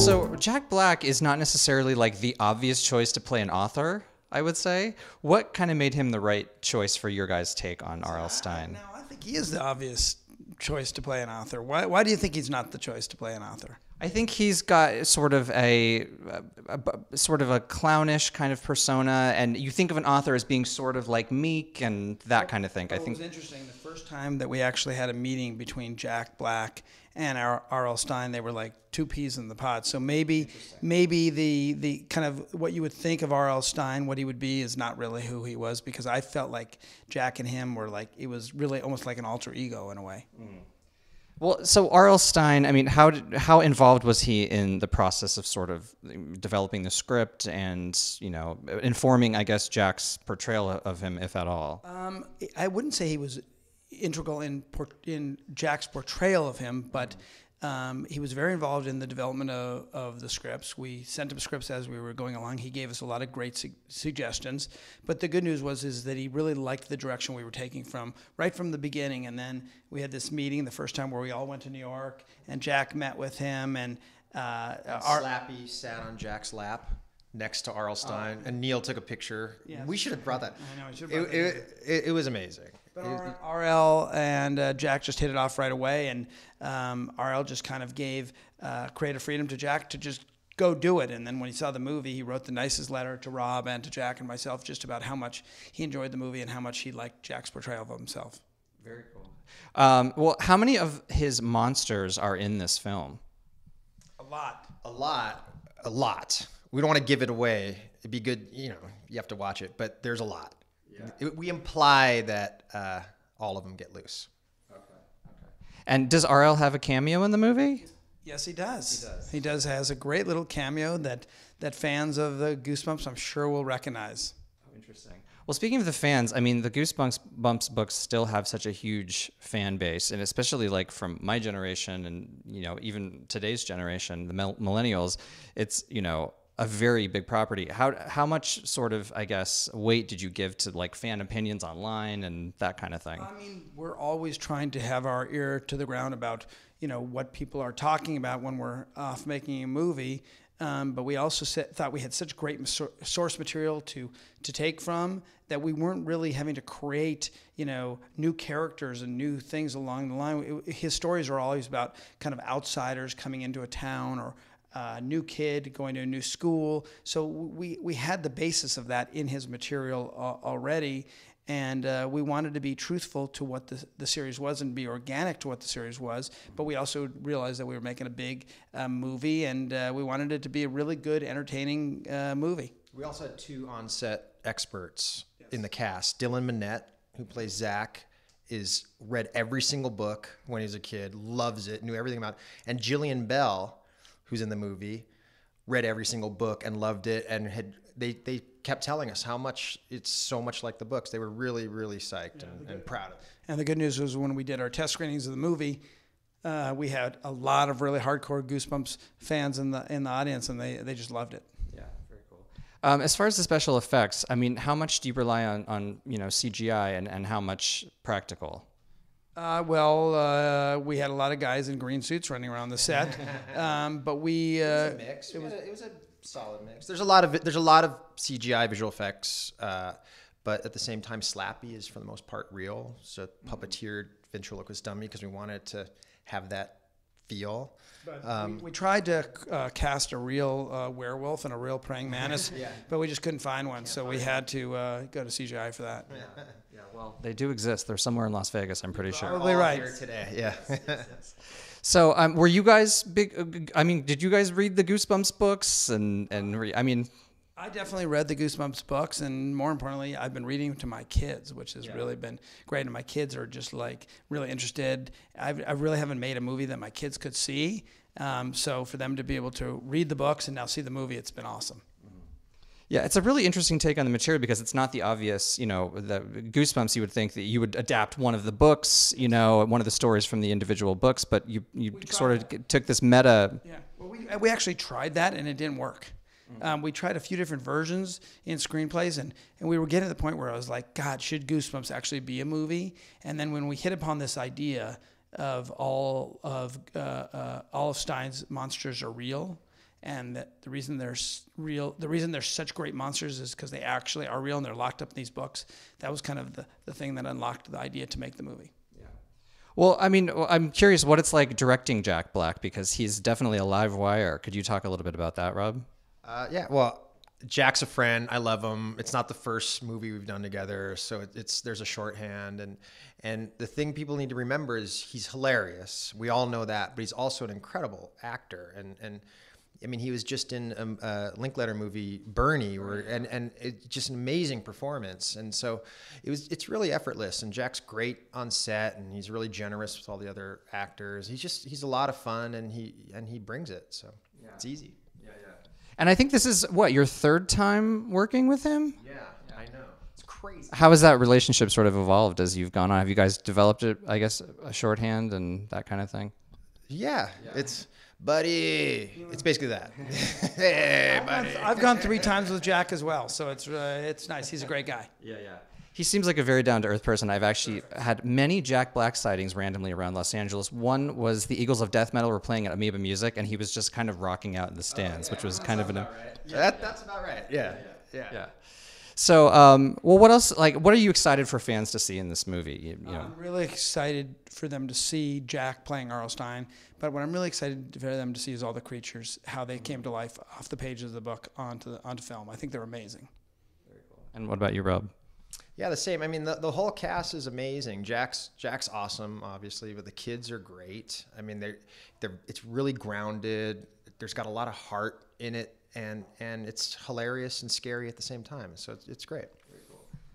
So Jack Black is not necessarily like the obvious choice to play an author. I would say. What kind of made him the right choice for your guys' take on R.L. Stein? no, I think he is the obvious choice to play an author. Why, why do you think he's not the choice to play an author? I think he's got sort of a, a, a, sort of a clownish kind of persona, and you think of an author as being sort of like meek and that kind of thing. Well, I think it was interesting. The first time that we actually had a meeting between Jack Black and R.L. Stein, they were like two peas in the pod. So maybe, maybe the the kind of what you would think of R.L. Stein, what he would be, is not really who he was because I felt like Jack and him were like it was really almost like an alter ego in a way. Mm. Well, so R.L. Stein, I mean, how did, how involved was he in the process of sort of developing the script and you know informing, I guess, Jack's portrayal of him, if at all? Um, I wouldn't say he was integral in in Jack's portrayal of him, but um, he was very involved in the development of, of, the scripts. We sent him scripts as we were going along. He gave us a lot of great su suggestions. But the good news was is that he really liked the direction we were taking from right from the beginning. And then we had this meeting the first time where we all went to New York, and Jack met with him, and, uh, and our, Slappy sat on Jack's lap next to Arlstein, oh. Stein and Neil took a picture. Yes. We should have brought that. I know, we should it, it, it, it, was amazing. But RL and uh, Jack just hit it off right away, and um, RL just kind of gave uh, creative freedom to Jack to just go do it. And then when he saw the movie, he wrote the nicest letter to Rob and to Jack and myself just about how much he enjoyed the movie and how much he liked Jack's portrayal of himself. Very cool. Um, well, how many of his monsters are in this film? A lot. A lot. A lot we don't want to give it away. It'd be good, you know, you have to watch it, but there's a lot. Yeah. It, we imply that uh, all of them get loose. Okay. okay. And does RL have a cameo in the movie? Yes, he does. He does. He does has a great little cameo that that fans of the Goosebumps, I'm sure, will recognize. Oh, interesting. Well, speaking of the fans, I mean, the Goosebumps Bumps books still have such a huge fan base, and especially like from my generation and you know even today's generation, the millennials, it's you know a very big property. How how much sort of I guess weight did you give to like fan opinions online and that kind of thing? I mean, we're always trying to have our ear to the ground about you know what people are talking about when we're off making a movie. Um, but we also set, thought we had such great source material to to take from that we weren't really having to create you know new characters and new things along the line. It, his stories are always about kind of outsiders coming into a town or uh, new kid going to a new school. So we we had the basis of that in his material uh, already, and uh, we wanted to be truthful to what the, the series was and be organic to what the series was but we also realized that we were making a big uh, movie and uh, we wanted it to be a really good entertaining uh, movie we also had two on-set experts yes. in the cast dylan minnette who plays zach is read every single book when he was a kid loves it knew everything about it and jillian bell who's in the movie, read every single book and loved it, and had they they kept telling us how much it's so much like the books. They were really really psyched yeah, and, and proud of it. And the good news was when we did our test screenings of the movie. Uh, we had a lot of really hardcore Goosebumps fans in the in the audience, and they they just loved it. Yeah, very cool. Um, as far as the special effects, I mean, how much do you rely on on you know CGI and and how much practical? Uh, well, uh, we had a lot of guys in green suits running around the set, um, but we uh, it was a uh, mix. It was, it was, a, solid mix. There's a lot of there's a lot of CGI visual effects, uh, but at the same time, Slappy is for the most part real. So mm-hmm. puppeteered ventriloquist dummy because we wanted to have that feel. Um, we, we, tried to uh, cast a real uh, werewolf and a real praying mantis, yeah. but we just couldn't find one, Can't so we had to uh, go to CGI for that. Yeah. well, they do exist. They're somewhere in Las Vegas. I'm pretty sure. Probably right today. Yeah. so, um, were you guys uh, big? I mean, did you guys read the Goosebumps books and and re- I mean. I definitely read the Goosebumps books, and more importantly, I've been reading to my kids, which has yeah. really been great. And my kids are just like really interested. I've, i really haven't made a movie that my kids could see. Um, so for them to be able to read the books and now see the movie, it's been awesome. Yeah, it's a really interesting take on the material because it's not the obvious, you know, the goosebumps you would think that you would adapt one of the books, you know, one of the stories from the individual books, but you you sort of took this meta. Yeah, well, we we actually tried that and it didn't work. Um, we tried a few different versions in screenplays, and, and we were getting to the point where I was like, God, should Goosebumps actually be a movie? And then when we hit upon this idea of all of uh, uh, all of Stein's monsters are real, and that the reason they're real, the reason they're such great monsters is because they actually are real and they're locked up in these books. That was kind of the, the thing that unlocked the idea to make the movie. Yeah. Well, I mean, I'm curious what it's like directing Jack Black because he's definitely a live wire. Could you talk a little bit about that, Rob? Uh, yeah. Well, Jack's a friend. I love him. It's not the first movie we've done together, so it's there's a shorthand and and the thing people need to remember is he's hilarious. We all know that, but he's also an incredible actor and and I mean, he was just in a, um, Linkletter movie, Bernie, where, and and it, just an amazing performance. And so it was. It's really effortless. And Jack's great on set, and he's really generous with all the other actors. He's just he's a lot of fun, and he and he brings it. So yeah. it's easy. Yeah, yeah. And I think this is what your third time working with him. Yeah, yeah. I know. It's crazy. How has that relationship sort of evolved as you've gone on? Have you guys developed it? I guess a shorthand and that kind of thing. Yeah, yeah. it's buddy. It's basically that. hey, buddy. I've gone three times with Jack as well, so it's uh, it's nice. He's a great guy. Yeah, yeah. He seems like a very down to earth person. I've actually had many Jack Black sightings randomly around Los Angeles. One was the Eagles of Death Metal were playing at Amoeba Music, and he was just kind of rocking out in the stands, oh, yeah. which was oh, kind of an. Right. Yeah, that, that's about right. Yeah. yeah. yeah. yeah. So, um, well, what else? Like, what are you excited for fans to see in this movie? You, you know? I'm really excited for them to see Jack playing Arlstein, but what I'm really excited for them to see is all the creatures, how they came to life off the pages of the book onto the, onto film. I think they're amazing. Very cool. And what about you, Rob? Yeah, the same. I mean, the, the whole cast is amazing. Jack's Jack's awesome, obviously, but the kids are great. I mean, they're they're it's really grounded there's got a lot of heart in it, and and it's hilarious and scary at the same time. So it's, it's great.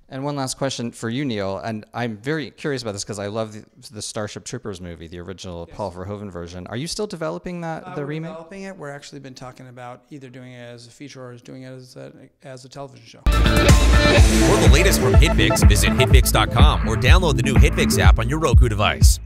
And one last question for you, Neil. And I'm very curious about this because I love the, the, Starship Troopers movie, the original yes. Paul Verhoeven version. Are you still developing that uh, the we're remake? Developing it. We're actually been talking about either doing it as a feature or as doing it as a, as a television show. For the latest from Hitfix, visit hitfix.com or download the new Hitfix app on your Roku device.